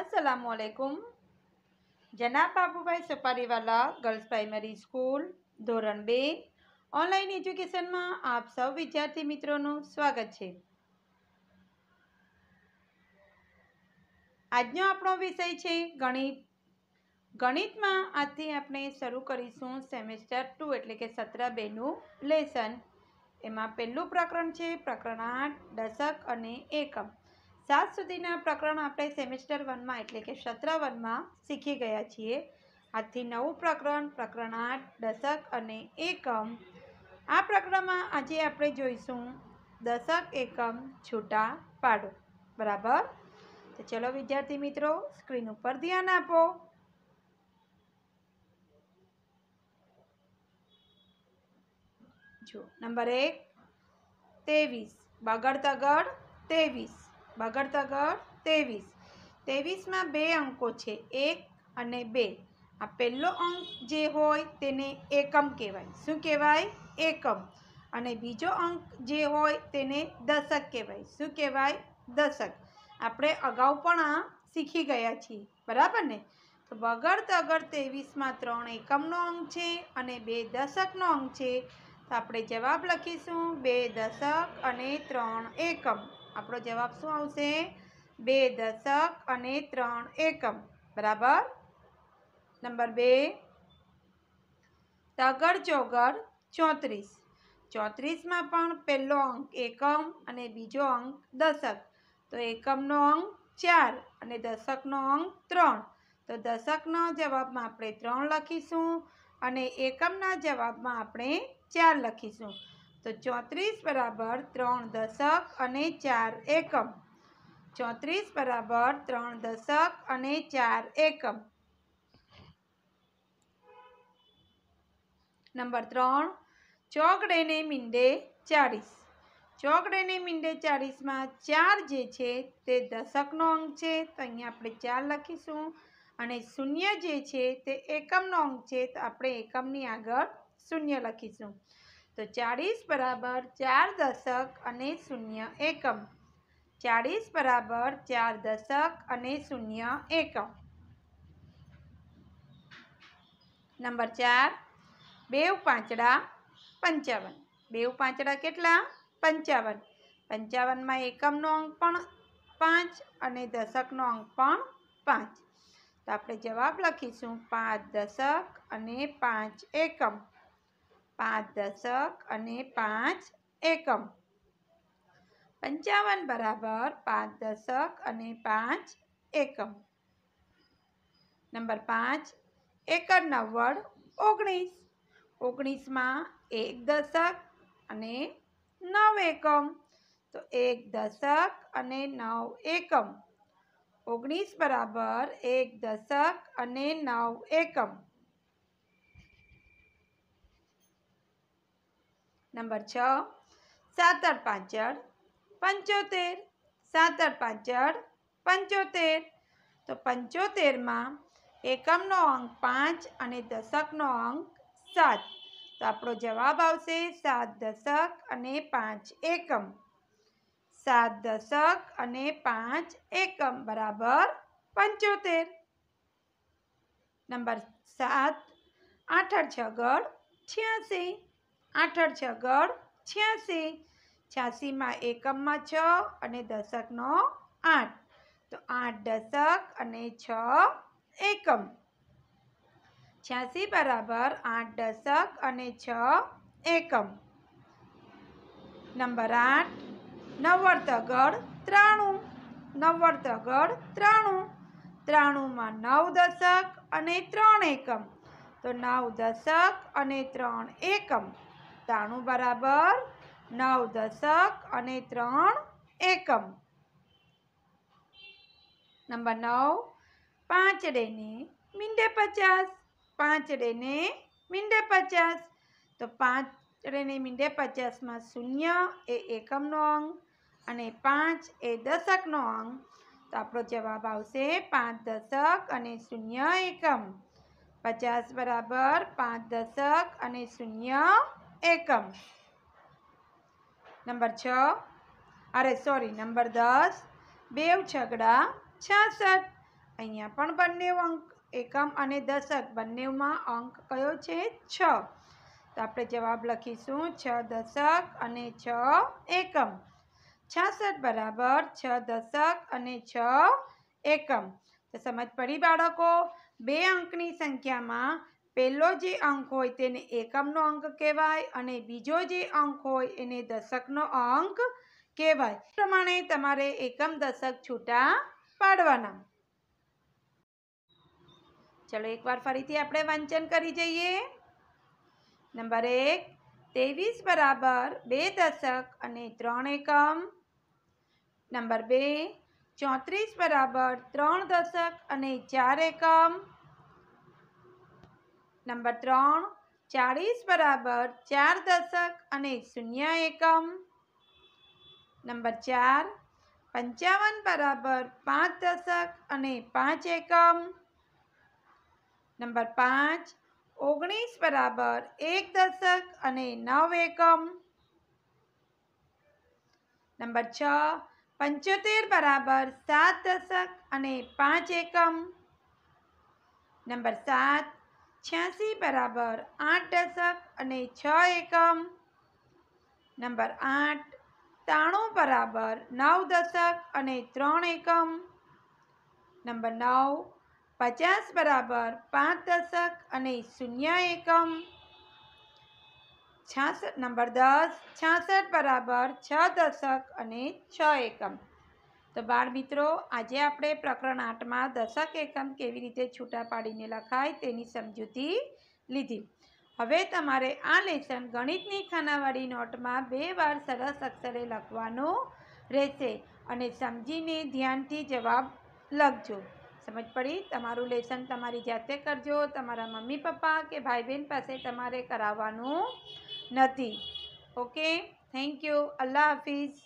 અસલામુઅલૈકુમ જના Babubhai Sapariwala girls primary school ધોરણ બે ઓનલાઈન એજ્યુકેશનમાં આપ સૌ વિદ્યાર્થી મિત્રોનું સ્વાગત છે આજનો આપણો વિષય છે ગણિત ગણિતમાં આજથી આપણે શરૂ કરીશું સેમેસ્ટર ટુ એટલે કે સત્ર બેનું લેસન એમાં પહેલું પ્રકરણ છે પ્રકરણ આઠ દશક અને એકમ સાત સુધીના પ્રકરણ આપણે સેમેસ્ટર વનમાં એટલે કે સત્ર વનમાં શીખી ગયા છીએ આજથી નવું પ્રકરણ પ્રકરણ આઠ દશક અને એકમ આ પ્રકરણમાં આજે આપણે જોઈશું દશક એકમ છૂટા પાડો બરાબર તો ચલો વિદ્યાર્થી મિત્રો સ્ક્રીન ઉપર ધ્યાન આપો જો નંબર એક ત્રેવીસ બગડ તગડ ત્રેવીસ બગડતા ગળ ત્રેવીસ ત્રેવીસમાં બે અંકો છે એક અને બે આ પહેલો અંક જે હોય તેને એકમ કહેવાય શું કહેવાય એકમ અને બીજો અંક જે હોય તેને દશક કહેવાય શું કહેવાય દશક આપણે અગાઉ પણ આ શીખી ગયા છીએ બરાબર ને તો બગડ તગડ ત્રેવીસમાં ત્રણ એકમનો અંક છે અને બે દશકનો અંક છે તો આપણે જવાબ લખીશું બે દશક અને ત્રણ એકમ આપણો જવાબ શું આવશે બે દશક અને ત્રણ એકમ બરાબર નંબર બે તગડ ચોગડ ચોત્રીસ ચોત્રીસમાં પણ પહેલો અંક એકમ અને બીજો અંક દશક તો એકમનો અંક ચાર અને દશકનો અંક ત્રણ તો દશકના જવાબમાં આપણે ત્રણ લખીશું અને એકમના જવાબમાં આપણે ચાર લખીશું તો ચોત્રીસ બરાબર ત્રણ દશક અને ચાર એકમ ચોત્રીસ બરાબર ત્રણ દશક અને ચાર એકમ નંબર ત્રણ ચોકડેને મીંડે ચાળીસ ચોકડેને મીંડે ચાળીસમાં ચાર જે છે તે દશકનો અંક છે તો અહીંયા આપણે ચાર લખીશું અને શૂન્ય જે છે તે એકમનો અંક છે તો આપણે એકમની આગળ શૂન્ય લખીશું તો ચાળીસ બરાબર ચાર દશક અને શૂન્ય એકમ ચાળીસ બરાબર ચાર દશક અને શૂન્ય એકમ નંબર ચાર બેવ પાંચડા પંચાવન બેવ પાંચડા કેટલા પંચાવન પંચાવનમાં એકમનો અંક પણ પાંચ અને દશકનો અંક પણ પાંચ તો આપણે જવાબ લખીશું પાંચ દશક અને પાંચ એકમ પાંચ દશક અને પાંચ એકમ પંચાવન બરાબર પાંચ દશક અને પાંચ એકમ નંબર પાંચ એકર નવ્વડ ઓગણીસ ઓગણીસમાં એક દશક અને નવ એકમ તો એક દશક અને નવ એકમ ઓગણીસ બરાબર એક દશક અને નવ એકમ નંબર છ સાતર પાંચડ પંચોતેર સાતર પાંચડ પંચોતેર તો પંચોતેરમાં એકમનો અંક પાંચ અને દશકનો અંક સાત તો આપણો જવાબ આવશે સાત દશક અને પાંચ એકમ સાત દશક અને પાંચ એકમ બરાબર પંચોતેર નંબર સાત આઠ છગડ છ્યાસી આઠડ છગડ છ્યાસી છ્યાસીમાં એકમમાં છ અને દશકનો આઠ તો આઠ દશક અને છ એકમ છ્યાસી બરાબર આઠ દશક અને છ એકમ નંબર આઠ નવ્વર તગડ ત્રાણું નવ્વર તગડ ત્રાણું ત્રાણુંમાં નવ દશક અને ત્રણ એકમ તો નવ દશક અને ત્રણ એકમ સત્તાણું બરાબર નવ દશક અને ત્રણ એકમ નંબર નવ પાંચ ને મીંડે પચાસ પાંચ ને મીંડે પચાસ તો પાંચ ને મીંડે પચાસમાં શૂન્ય એ એકમનો અંક અને પાંચ એ દશકનો અંક તો આપણો જવાબ આવશે પાંચ દશક અને શૂન્ય એકમ પચાસ બરાબર પાંચ દશક અને શૂન્ય એકમ નંબર છ અરે સોરી નંબર દસ બેવ છગડા છાસઠ અહીંયા પણ બંને અંક એકમ અને દશક બંનેમાં અંક કયો છે છ તો આપણે જવાબ લખીશું છ દશક અને છ એકમ છાસઠ બરાબર છ દશક અને છ એકમ તો સમજ પડી બાળકો બે અંકની સંખ્યામાં પહેલો જે અંક હોય તેને એકમનો અંક કહેવાય અને બીજો જે અંક હોય એને દશકનો અંક કહેવાય પ્રમાણે તમારે એકમ દશક છૂટા પાડવાના ચલો એકવાર ફરીથી આપણે વાંચન કરી જઈએ નંબર એક ત્રેવીસ બરાબર બે દશક અને ત્રણ એકમ નંબર બે ચોત્રીસ બરાબર ત્રણ દશક અને ચાર એકમ નંબર ત્રણ ચાળીસ બરાબર ચાર દશક અને શૂન્ય એકમ નંબર ચાર પંચાવન બરાબર પાંચ દશક અને પાંચ એકમ નંબર પાંચ ઓગણીસ બરાબર એક દશક અને નવ એકમ નંબર છ પંચોતેર બરાબર સાત દશક અને પાંચ એકમ નંબર સાત છ્યાસી બરાબર આઠ દશક અને છ એકમ નંબર આઠ ત્રાણું બરાબર નવ દશક અને ત્રણ એકમ નંબર નવ પચાસ બરાબર પાંચ દશક અને શૂન્ય એકમ છાસઠ નંબર દસ છાસઠ બરાબર છ દશક અને છ એકમ તો બાળ મિત્રો આજે આપણે પ્રકરણ આઠમાં દશક એકમ કેવી રીતે છૂટા પાડીને લખાય તેની સમજૂતી લીધી હવે તમારે આ લેસન ગણિતની ખાનાવાળી નોટમાં બે વાર સરસ અક્ષરે લખવાનું રહેશે અને સમજીને ધ્યાનથી જવાબ લખજો સમજ પડી તમારું લેસન તમારી જાતે કરજો તમારા મમ્મી પપ્પા કે ભાઈ બહેન પાસે તમારે કરાવવાનું નથી ઓકે થેન્ક યુ અલ્લાહ હાફિઝ